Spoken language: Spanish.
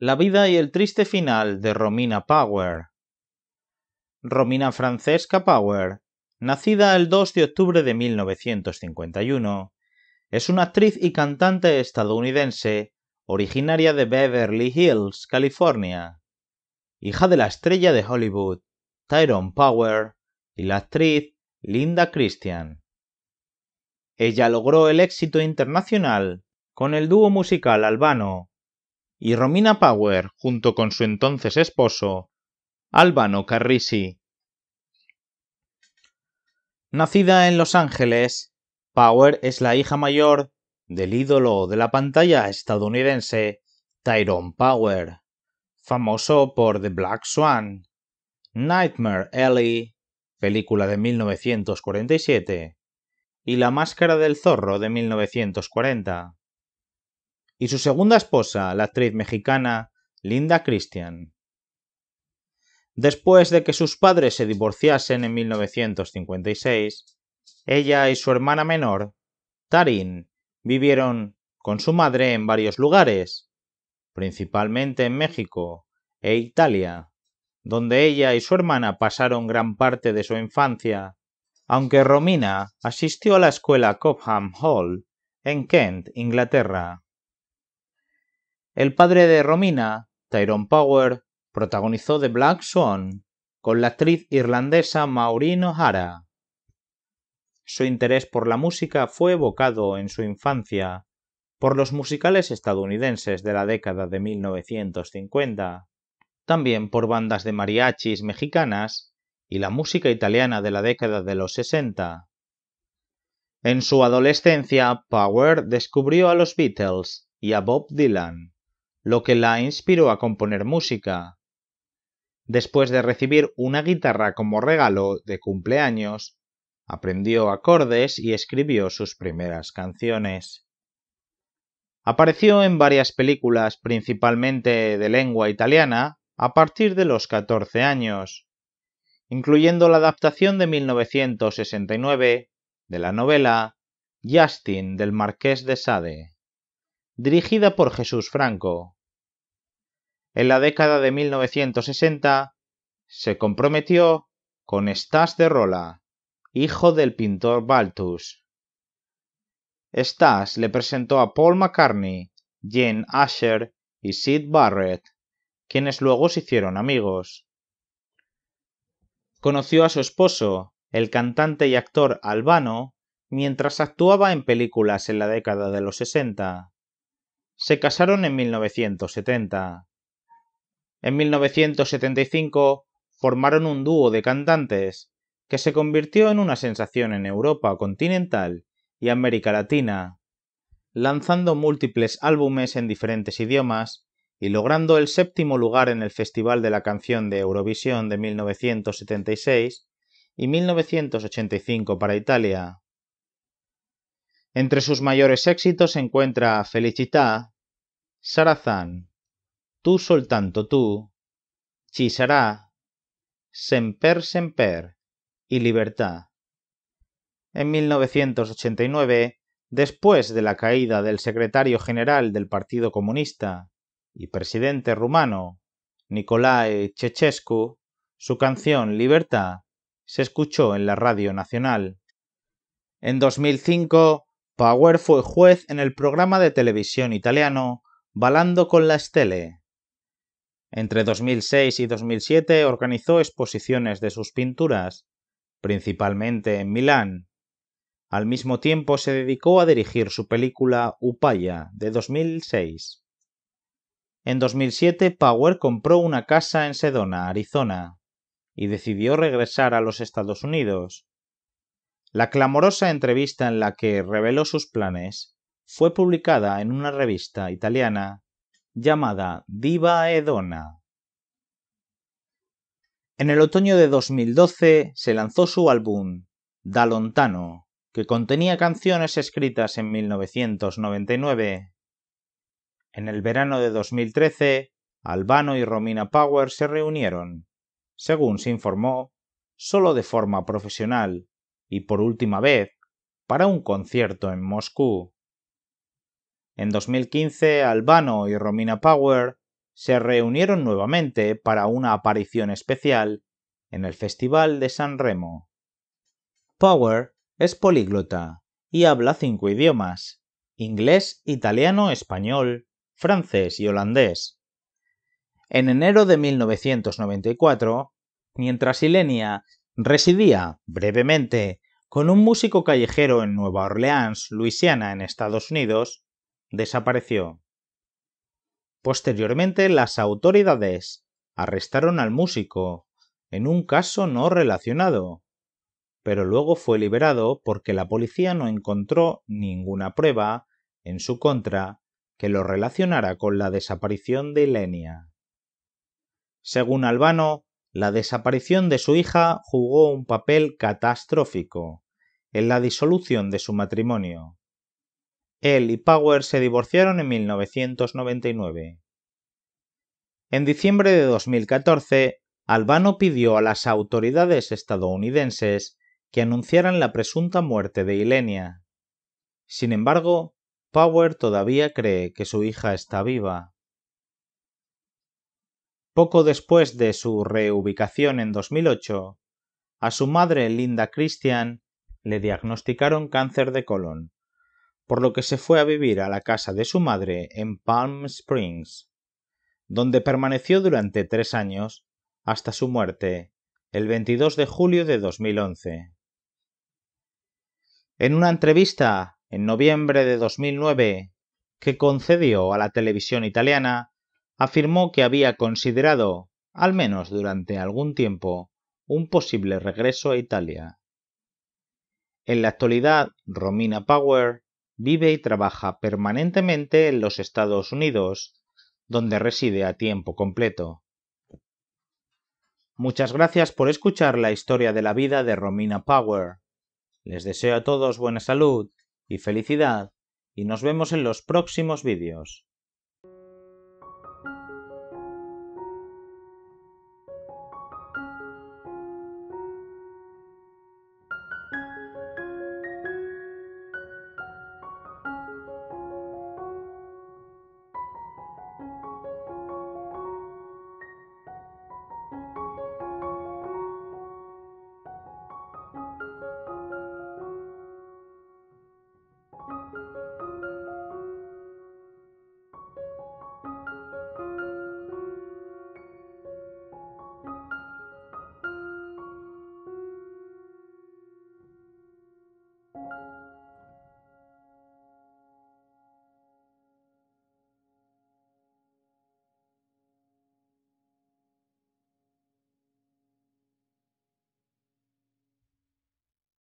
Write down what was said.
La vida y el triste final de Romina Power. Romina Francesca Power, nacida el 2 de octubre de 1951, es una actriz y cantante estadounidense originaria de Beverly Hills, California. Hija de la estrella de Hollywood, Tyrone Power, y la actriz Linda Christian. Ella logró el éxito internacional con el dúo musical albano y Romina Power, junto con su entonces esposo, Albano Carrisi. Nacida en Los Ángeles, Power es la hija mayor del ídolo de la pantalla estadounidense Tyrone Power, famoso por The Black Swan, Nightmare Alley, película de 1947, y La Máscara del Zorro de 1940 y su segunda esposa, la actriz mexicana Linda Christian. Después de que sus padres se divorciasen en 1956, ella y su hermana menor, Tarin, vivieron con su madre en varios lugares, principalmente en México e Italia, donde ella y su hermana pasaron gran parte de su infancia, aunque Romina asistió a la escuela Cobham Hall en Kent, Inglaterra. El padre de Romina, Tyrone Power, protagonizó The Black Swan con la actriz irlandesa Maureen O'Hara. Su interés por la música fue evocado en su infancia por los musicales estadounidenses de la década de 1950, también por bandas de mariachis mexicanas y la música italiana de la década de los 60. En su adolescencia, Power descubrió a los Beatles y a Bob Dylan lo que la inspiró a componer música. Después de recibir una guitarra como regalo de cumpleaños, aprendió acordes y escribió sus primeras canciones. Apareció en varias películas, principalmente de lengua italiana, a partir de los 14 años, incluyendo la adaptación de 1969 de la novela Justin del Marqués de Sade, dirigida por Jesús Franco. En la década de 1960 se comprometió con Stas de Rola, hijo del pintor Baltus. Stas le presentó a Paul McCartney, Jane Asher y Sid Barrett, quienes luego se hicieron amigos. Conoció a su esposo, el cantante y actor albano, mientras actuaba en películas en la década de los 60. Se casaron en 1970. En 1975 formaron un dúo de cantantes que se convirtió en una sensación en Europa continental y América Latina, lanzando múltiples álbumes en diferentes idiomas y logrando el séptimo lugar en el Festival de la Canción de Eurovisión de 1976 y 1985 para Italia. Entre sus mayores éxitos se encuentra Felicità, Sarazán, tú soltanto tú, chisará, semper semper y libertad. En 1989, después de la caída del secretario general del Partido Comunista y presidente rumano, Nicolae Ceausescu, su canción Libertad se escuchó en la radio nacional. En 2005, Power fue juez en el programa de televisión italiano Balando con la estele. Entre 2006 y 2007 organizó exposiciones de sus pinturas, principalmente en Milán. Al mismo tiempo se dedicó a dirigir su película Upaya de 2006. En 2007 Power compró una casa en Sedona, Arizona, y decidió regresar a los Estados Unidos. La clamorosa entrevista en la que reveló sus planes fue publicada en una revista italiana llamada Diva Edona. En el otoño de 2012 se lanzó su álbum Da Lontano, que contenía canciones escritas en 1999. En el verano de 2013, Albano y Romina Power se reunieron, según se informó, solo de forma profesional y por última vez para un concierto en Moscú. En 2015, Albano y Romina Power se reunieron nuevamente para una aparición especial en el Festival de San Remo. Power es políglota y habla cinco idiomas, inglés, italiano, español, francés y holandés. En enero de 1994, mientras Ilenia residía brevemente con un músico callejero en Nueva Orleans, Luisiana, en Estados Unidos, desapareció. Posteriormente, las autoridades arrestaron al músico en un caso no relacionado, pero luego fue liberado porque la policía no encontró ninguna prueba en su contra que lo relacionara con la desaparición de Ilenia. Según Albano, la desaparición de su hija jugó un papel catastrófico en la disolución de su matrimonio. Él y Power se divorciaron en 1999. En diciembre de 2014, Albano pidió a las autoridades estadounidenses que anunciaran la presunta muerte de Ilenia. Sin embargo, Power todavía cree que su hija está viva. Poco después de su reubicación en 2008, a su madre Linda Christian le diagnosticaron cáncer de colon por lo que se fue a vivir a la casa de su madre en Palm Springs, donde permaneció durante tres años hasta su muerte el 22 de julio de 2011. En una entrevista en noviembre de 2009 que concedió a la televisión italiana, afirmó que había considerado, al menos durante algún tiempo, un posible regreso a Italia. En la actualidad, Romina Power vive y trabaja permanentemente en los Estados Unidos, donde reside a tiempo completo. Muchas gracias por escuchar la historia de la vida de Romina Power. Les deseo a todos buena salud y felicidad y nos vemos en los próximos vídeos. Thank you.